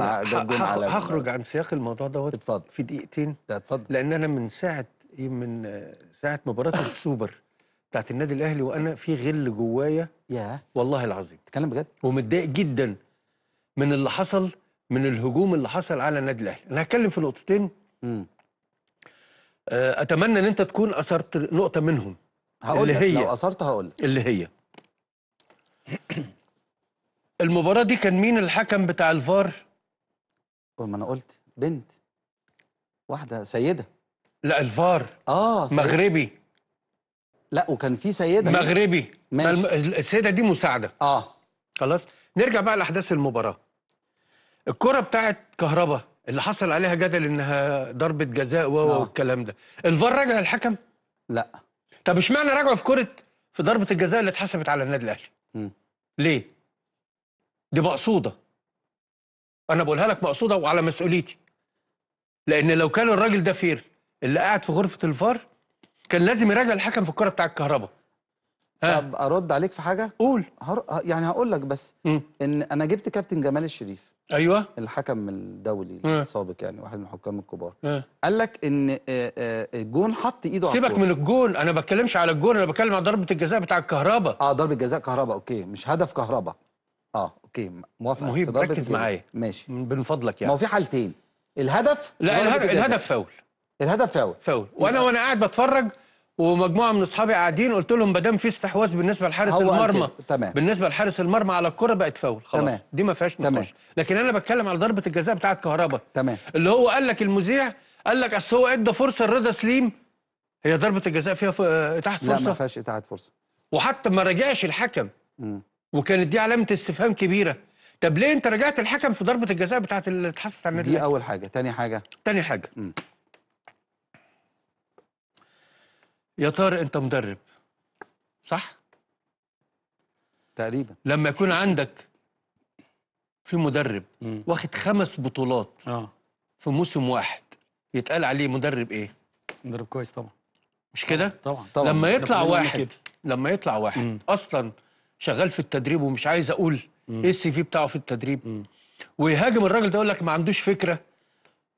هخرج عن سياق الموضوع دوت اتفضل في دقيقتين اتفضل لان انا من ساعه إيه، من ساعه مباراه السوبر بتاعت النادي الاهلي وانا في غل جوايا يا والله العظيم بتتكلم بجد ومتضايق جدا من اللي حصل من الهجوم اللي حصل على النادي الاهلي انا هتكلم في نقطتين آه، اتمنى ان انت تكون اثرت نقطه منهم هقول اللي هي لو اثرت هقول اللي هي المباراه دي كان مين الحكم بتاع الفار ما انا قلت بنت واحده سيده لا الفار اه سيدة. مغربي لا وكان في سيده مغربي ماشي. السيده دي مساعده اه خلاص نرجع بقى لاحداث المباراه الكره بتاعت كهربا اللي حصل عليها جدل انها ضربه جزاء و آه. والكلام ده الفار رجع الحكم لا طب اشمعنى رجعوا في كره في ضربه الجزاء اللي اتحسبت على النادي الاهلي ليه دي مقصوده انا بقولها لك مقصوده وعلى مسؤوليتي لان لو كان الراجل ده فير اللي قاعد في غرفه الفار كان لازم يراجع الحكم في الكره بتاع الكهرباء طب ارد عليك في حاجه قول هر... يعني هقول لك بس م. ان انا جبت كابتن جمال الشريف ايوه الحكم الدولي السابق يعني واحد من الحكام الكبار م. قال لك ان الجون حط ايده سيبك على سيبك من الجون انا ما بتكلمش على الجون انا بتكلم على ضربه الجزاء بتاع الكهرباء اه ضربه جزاء كهرباء اوكي مش هدف كهرباء اه اوكي موافق مهيب ركز معايا ماشي من فضلك يعني ما هو في حالتين الهدف لا الهدف, الهدف فاول الهدف فاول فاول وانا وانا قاعد بتفرج ومجموعه من اصحابي قاعدين قلت لهم ما دام في استحواذ بالنسبه لحارس المرمى تمام. بالنسبه لحارس المرمى على الكره بقت فاول خلاص تمام. دي ما فيهاش نقاش لكن انا بتكلم على ضربه الجزاء بتاعه كهربا تمام اللي هو قال لك المذيع قال لك اصل هو ادى فرصه لرضا سليم هي ضربه الجزاء فيها تحت فرصه آه، لا ما فيهاش تحت فرصه وحتى ما رجعش الحكم امم وكانت دي علامه استفهام كبيره طب ليه انت رجعت الحكم في ضربه الجزاء بتاعه اللي اتحسبت على النادي دي اول حاجه تاني حاجه تاني حاجه م. يا طارق انت مدرب صح تقريبا لما يكون عندك في مدرب م. واخد خمس بطولات اه في موسم واحد يتقال عليه مدرب ايه مدرب كويس طبعا مش كده طبعا طبعا لما يطلع واحد كده. لما يطلع واحد م. اصلا شغال في التدريب ومش عايز اقول مم. ايه السي في بتاعه في التدريب مم. ويهاجم الراجل ده يقول لك ما عندوش فكره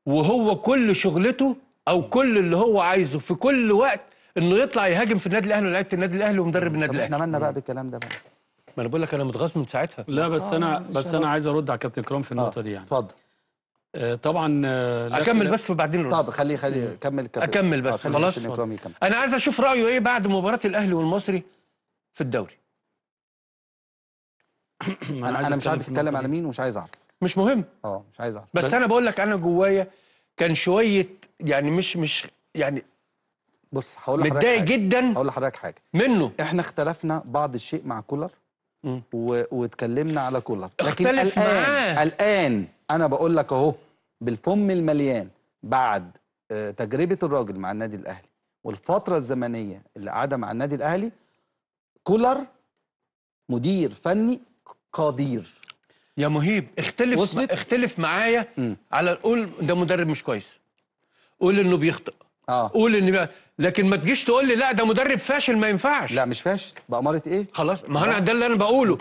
وهو كل شغلته او كل اللي هو عايزه في كل وقت انه يطلع يهاجم في النادي الاهلي ولاعيبه النادي الاهلي ومدرب النادي الاهلي احنا عملنا بقى بالكلام ده بقى ما انا بقول لك انا متغاظ من ساعتها لا بس آه، انا بس انا عايز ارد على كابتن كرام في آه، النقطه آه. دي يعني اتفضل آه، طبعا اكمل بس وبعدين رد. طب خليه خليه كمل كابتن اكمل بس آه خلاص انا عايز اشوف رايه ايه بعد مباراه الاهلي والمصري في الدوري انا, أنا, أنا مش عارف اتكلم على مين ومش عايز اعرف مش مهم اه مش عايز اعرف بس, بس انا بقول لك انا جوايا كان شويه يعني مش مش يعني بص هقول لحضرتك متضايق جدا هقول لحضرتك حاجه منه احنا اختلفنا بعض الشيء مع كولر و... واتكلمنا على كولر لكن اختلف الان معاه. الان انا بقول لك اهو بالفم المليان بعد آه، تجربه الراجل مع النادي الاهلي والفتره الزمنيه اللي قعدها مع النادي الاهلي كولر مدير فني قدير يا مهيب اختلف وصلت؟ اختلف معايا على قول ده مدرب مش كويس قول انه بيخطئ اه قول ان لكن ما تجيش تقول لي لا ده مدرب فاشل ما ينفعش لا مش فاشل بأمارة ايه خلاص ما انا آه. ده اللي انا بقوله